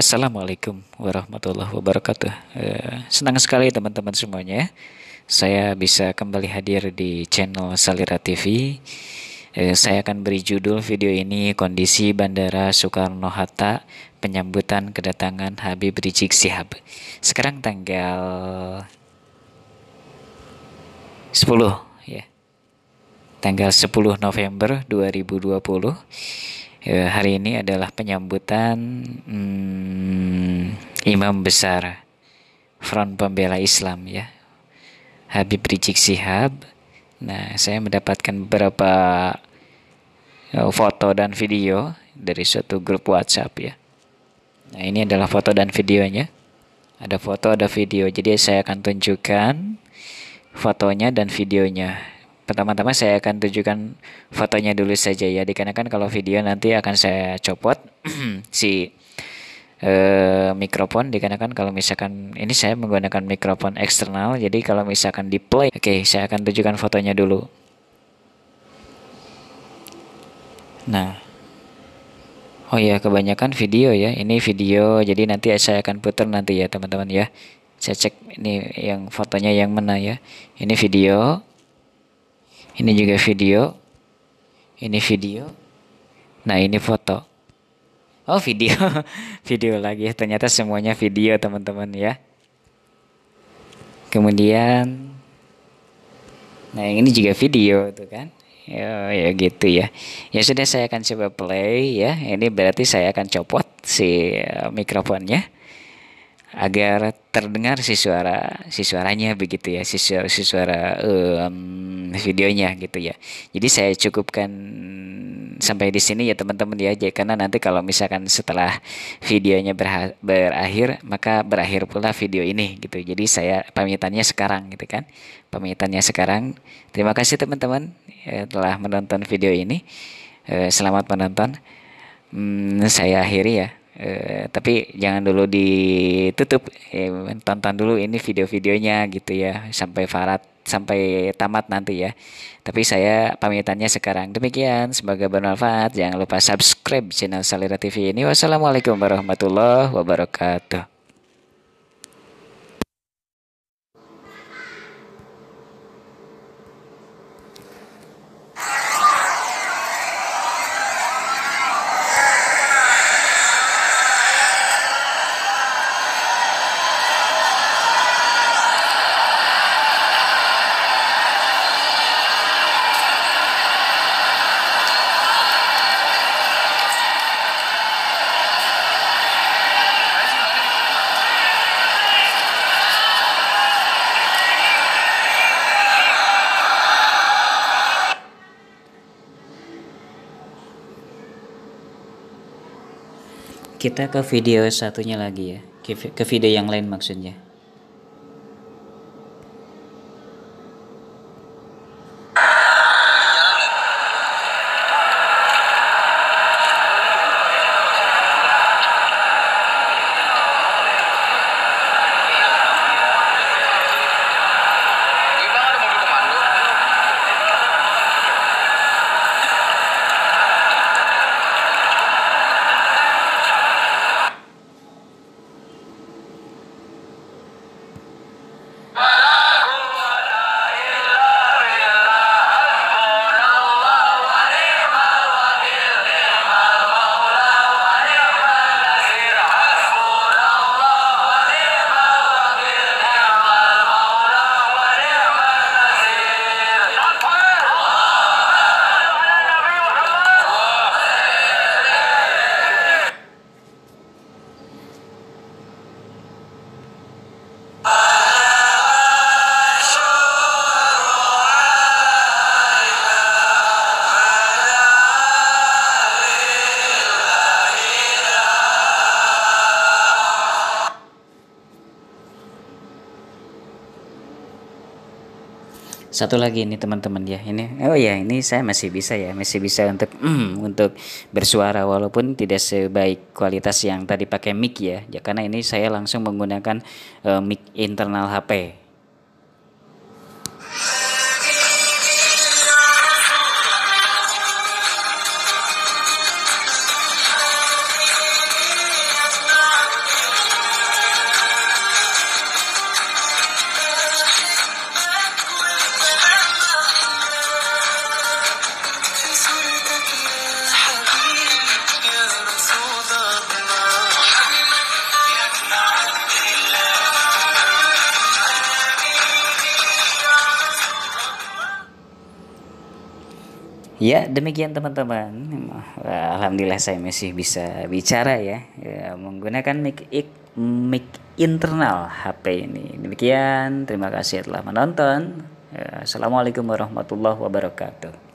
Assalamualaikum warahmatullahi wabarakatuh. Eh, senang sekali teman-teman semuanya. Saya bisa kembali hadir di channel Salira TV. Eh, saya akan beri judul video ini kondisi Bandara Soekarno-Hatta penyambutan kedatangan Habib Rizik Sihab. Sekarang tanggal 10 ya. Tanggal 10 November 2020 Ya, hari ini adalah penyambutan hmm, imam besar Front Pembela Islam ya Habib Rizik Sihab. Nah, saya mendapatkan beberapa ya, foto dan video dari suatu grup WhatsApp ya. Nah, ini adalah foto dan videonya. Ada foto, ada video. Jadi saya akan tunjukkan fotonya dan videonya. Pertama-tama saya akan tunjukkan fotonya dulu saja ya, dikarenakan kalau video nanti akan saya copot si eh, mikrofon, dikarenakan kalau misalkan ini saya menggunakan mikrofon eksternal, jadi kalau misalkan di play, oke okay, saya akan tunjukkan fotonya dulu. Nah, Oh ya, kebanyakan video ya. Ini video, jadi nanti saya akan putar nanti ya, teman-teman ya. Saya cek ini yang fotonya yang mana ya. Ini video. Ini juga video. Ini video. Nah, ini foto. Oh, video. video lagi. Ternyata semuanya video, teman-teman ya. Kemudian Nah, ini juga video tuh kan. Ya, ya gitu ya. Ya sudah saya akan coba play ya. Ini berarti saya akan copot si eh, mikrofonnya agar terdengar si suara si suaranya begitu ya si suara si suara um, videonya gitu ya jadi saya cukupkan sampai di sini ya teman-teman ya karena nanti kalau misalkan setelah videonya berakhir maka berakhir pula video ini gitu jadi saya pamitannya sekarang gitu kan pamitannya sekarang terima kasih teman-teman ya, telah menonton video ini eh, selamat menonton hmm, saya akhiri ya Eh, tapi jangan dulu ditutup eh, tonton dulu ini video-videonya gitu ya sampai Farad sampai tamat nanti ya tapi saya pamitannya sekarang demikian semoga bermanfaat jangan lupa subscribe channel Salira TV ini wassalamualaikum warahmatullahi wabarakatuh kita ke video satunya lagi ya ke video yang lain maksudnya satu lagi ini teman-teman ya ini oh ya ini saya masih bisa ya masih bisa untuk mm, untuk bersuara walaupun tidak sebaik kualitas yang tadi pakai mic ya ya karena ini saya langsung menggunakan uh, mic internal HP Ya demikian teman-teman Alhamdulillah saya masih bisa bicara ya, ya Menggunakan mic, mic internal HP ini Demikian terima kasih telah menonton ya, Assalamualaikum warahmatullahi wabarakatuh